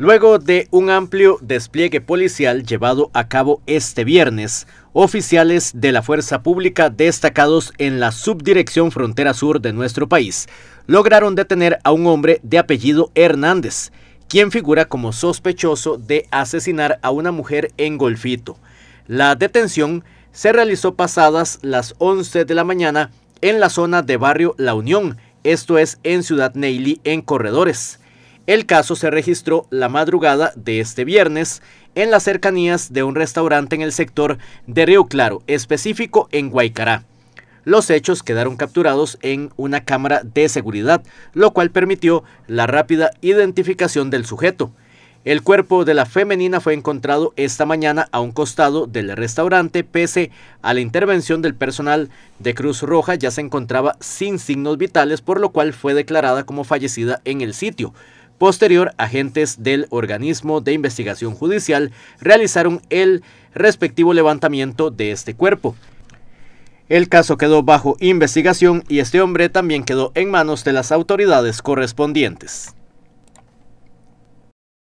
Luego de un amplio despliegue policial llevado a cabo este viernes, oficiales de la Fuerza Pública destacados en la Subdirección Frontera Sur de nuestro país lograron detener a un hombre de apellido Hernández, quien figura como sospechoso de asesinar a una mujer en Golfito. La detención se realizó pasadas las 11 de la mañana en la zona de barrio La Unión, esto es en Ciudad Neili, en Corredores. El caso se registró la madrugada de este viernes en las cercanías de un restaurante en el sector de Río Claro, específico en Guaycará. Los hechos quedaron capturados en una cámara de seguridad, lo cual permitió la rápida identificación del sujeto. El cuerpo de la femenina fue encontrado esta mañana a un costado del restaurante, pese a la intervención del personal de Cruz Roja ya se encontraba sin signos vitales, por lo cual fue declarada como fallecida en el sitio. Posterior, agentes del organismo de investigación judicial realizaron el respectivo levantamiento de este cuerpo. El caso quedó bajo investigación y este hombre también quedó en manos de las autoridades correspondientes.